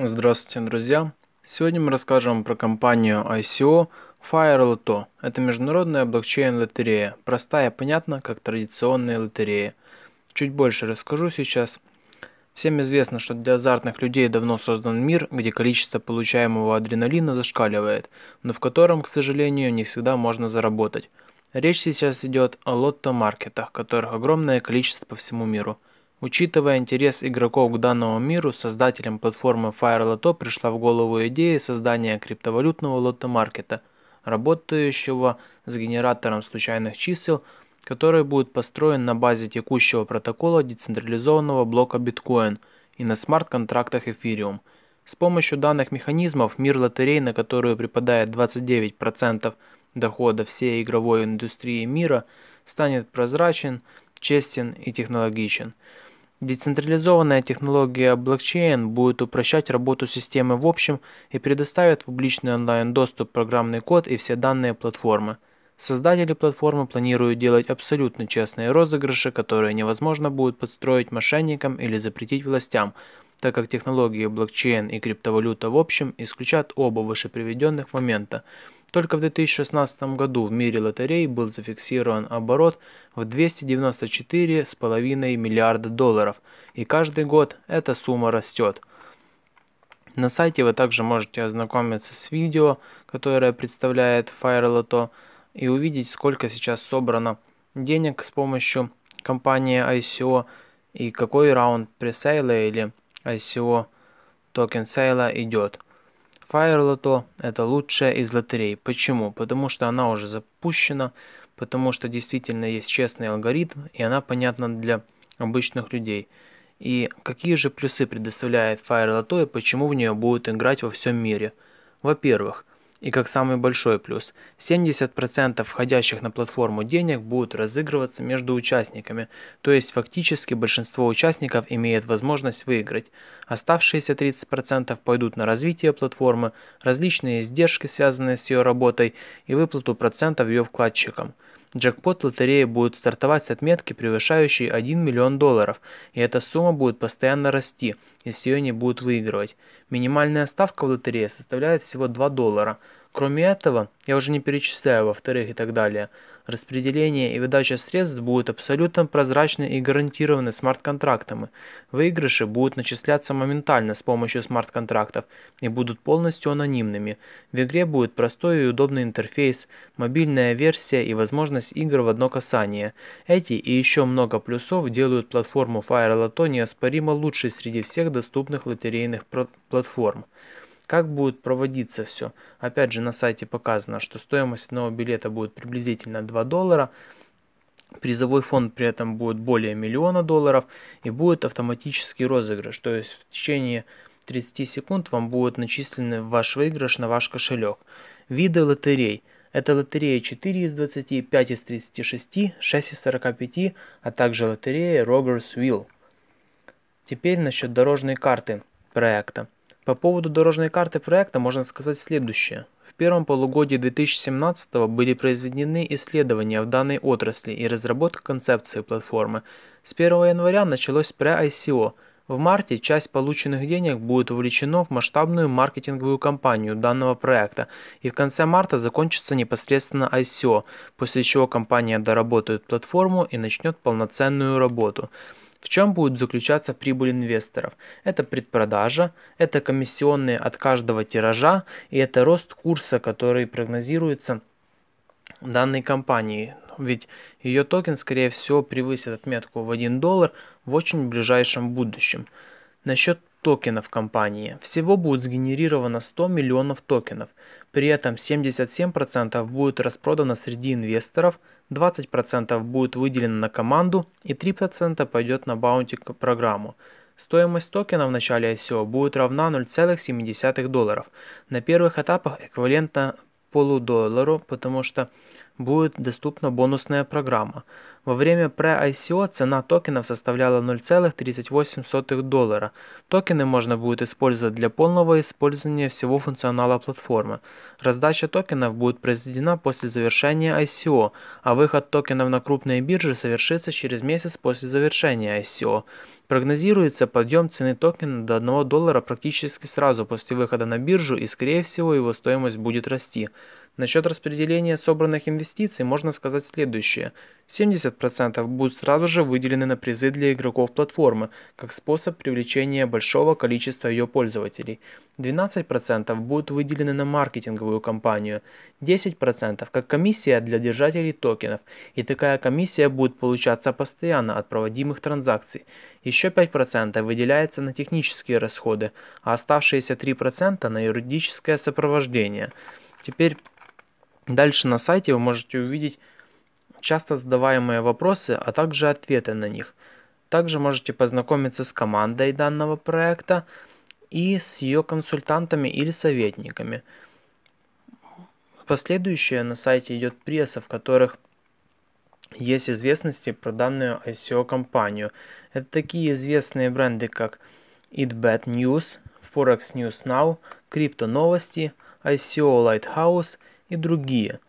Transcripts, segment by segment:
Здравствуйте, друзья! Сегодня мы расскажем про компанию ICO FireLotto. Это международная блокчейн-лотерея, простая и понятна, как традиционная лотерея. Чуть больше расскажу сейчас. Всем известно, что для азартных людей давно создан мир, где количество получаемого адреналина зашкаливает, но в котором, к сожалению, не всегда можно заработать. Речь сейчас идет о лотто-маркетах, которых огромное количество по всему миру – Учитывая интерес игроков к данному миру, создателям платформы FireLotto пришла в голову идея создания криптовалютного лотомаркета, работающего с генератором случайных чисел, который будет построен на базе текущего протокола децентрализованного блока Bitcoin и на смарт-контрактах Ethereum. С помощью данных механизмов мир лотерей, на которую припадает 29% дохода всей игровой индустрии мира, станет прозрачен, честен и технологичен. Децентрализованная технология блокчейн будет упрощать работу системы в общем и предоставит публичный онлайн-доступ, программный код и все данные платформы. Создатели платформы планируют делать абсолютно честные розыгрыши, которые невозможно будет подстроить мошенникам или запретить властям, так как технологии блокчейн и криптовалюта в общем исключат оба вышеприведенных момента – только в 2016 году в мире лотерей был зафиксирован оборот в 294,5 миллиарда долларов, и каждый год эта сумма растет. На сайте вы также можете ознакомиться с видео, которое представляет FireLotto, и увидеть, сколько сейчас собрано денег с помощью компании ICO и какой раунд пресейла или ICO токен сейла идет. Fire Lotto это лучшая из лотерей. Почему? Потому что она уже запущена, потому что действительно есть честный алгоритм, и она понятна для обычных людей. И какие же плюсы предоставляет Fire Lotto и почему в нее будут играть во всем мире? Во-первых, и как самый большой плюс, 70% входящих на платформу денег будут разыгрываться между участниками, то есть фактически большинство участников имеет возможность выиграть. Оставшиеся 30% пойдут на развитие платформы, различные издержки, связанные с ее работой, и выплату процентов ее вкладчикам. Джекпот лотереи будет стартовать с отметки, превышающей 1 миллион долларов, и эта сумма будет постоянно расти, если ее не будут выигрывать. Минимальная ставка в лотерее составляет всего 2 доллара – Кроме этого, я уже не перечисляю во-вторых и так далее, распределение и выдача средств будут абсолютно прозрачны и гарантированы смарт-контрактами. Выигрыши будут начисляться моментально с помощью смарт-контрактов и будут полностью анонимными. В игре будет простой и удобный интерфейс, мобильная версия и возможность игр в одно касание. Эти и еще много плюсов делают платформу Firelotto неоспоримо лучшей среди всех доступных лотерейных платформ. Как будет проводиться все? Опять же, на сайте показано, что стоимость одного билета будет приблизительно 2 доллара. Призовой фонд при этом будет более миллиона долларов и будет автоматический розыгрыш. То есть в течение 30 секунд вам будет начислен ваш выигрыш на ваш кошелек. Виды лотерей. Это лотерея 4 из 20, 5 из 36, 6 из 45, а также лотерея Rogers Wheel. Теперь насчет дорожной карты проекта. По поводу дорожной карты проекта можно сказать следующее. В первом полугодии 2017 были произведены исследования в данной отрасли и разработка концепции платформы. С 1 января началось pre-ICO. В марте часть полученных денег будет увлечена в масштабную маркетинговую кампанию данного проекта, и в конце марта закончится непосредственно ICO, после чего компания доработает платформу и начнет полноценную работу. В чем будет заключаться прибыль инвесторов? Это предпродажа, это комиссионные от каждого тиража и это рост курса, который прогнозируется данной компании. Ведь ее токен, скорее всего, превысит отметку в 1 доллар в очень ближайшем будущем. Насчет токенов компании. Всего будет сгенерировано 100 миллионов токенов. При этом 77% будет распродано среди инвесторов, 20% будет выделено на команду и 3% пойдет на баунти-программу. Стоимость токена в начале ICO будет равна 0,7 долларов. На первых этапах эквивалентно полудоллару, потому что будет доступна бонусная программа. Во время pre-ICO цена токенов составляла 0,38 доллара. Токены можно будет использовать для полного использования всего функционала платформы. Раздача токенов будет произведена после завершения ICO, а выход токенов на крупные биржи совершится через месяц после завершения ICO. Прогнозируется подъем цены токена до 1 доллара практически сразу после выхода на биржу и скорее всего его стоимость будет расти. Насчет распределения собранных инвестиций можно сказать следующее. 70% будут сразу же выделены на призы для игроков платформы, как способ привлечения большого количества ее пользователей. 12% будут выделены на маркетинговую кампанию, 10% как комиссия для держателей токенов, и такая комиссия будет получаться постоянно от проводимых транзакций. Еще 5% выделяется на технические расходы, а оставшиеся 3% на юридическое сопровождение. Теперь Дальше на сайте вы можете увидеть часто задаваемые вопросы, а также ответы на них. Также можете познакомиться с командой данного проекта и с ее консультантами или советниками. Последующее на сайте идет пресса, в которых есть известности про данную ICO-компанию. Это такие известные бренды, как ItBet News, Forex News Now, Крипто Новости, ICO Lighthouse – и другие.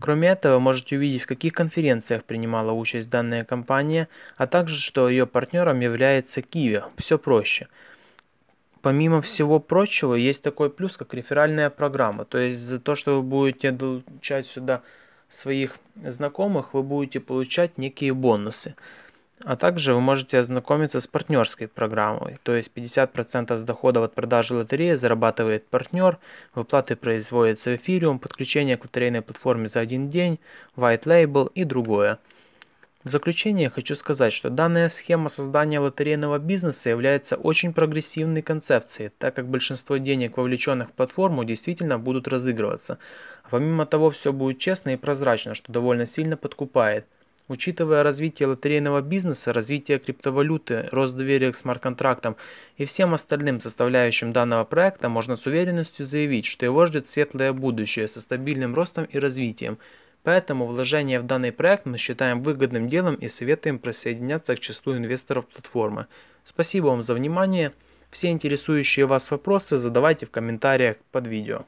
Кроме этого, можете увидеть, в каких конференциях принимала участь данная компания, а также, что ее партнером является Kiwi. Все проще. Помимо всего прочего, есть такой плюс, как реферальная программа. То есть за то, что вы будете получать сюда своих знакомых, вы будете получать некие бонусы. А также вы можете ознакомиться с партнерской программой, то есть 50% с доходов от продажи лотереи зарабатывает партнер, выплаты производятся в эфириум, подключение к лотерейной платформе за один день, white label и другое. В заключение хочу сказать, что данная схема создания лотерейного бизнеса является очень прогрессивной концепцией, так как большинство денег, вовлеченных в платформу, действительно будут разыгрываться. А помимо того, все будет честно и прозрачно, что довольно сильно подкупает – Учитывая развитие лотерейного бизнеса, развитие криптовалюты, рост доверия к смарт-контрактам и всем остальным составляющим данного проекта, можно с уверенностью заявить, что его ждет светлое будущее со стабильным ростом и развитием. Поэтому вложение в данный проект мы считаем выгодным делом и советуем присоединяться к числу инвесторов платформы. Спасибо вам за внимание. Все интересующие вас вопросы задавайте в комментариях под видео.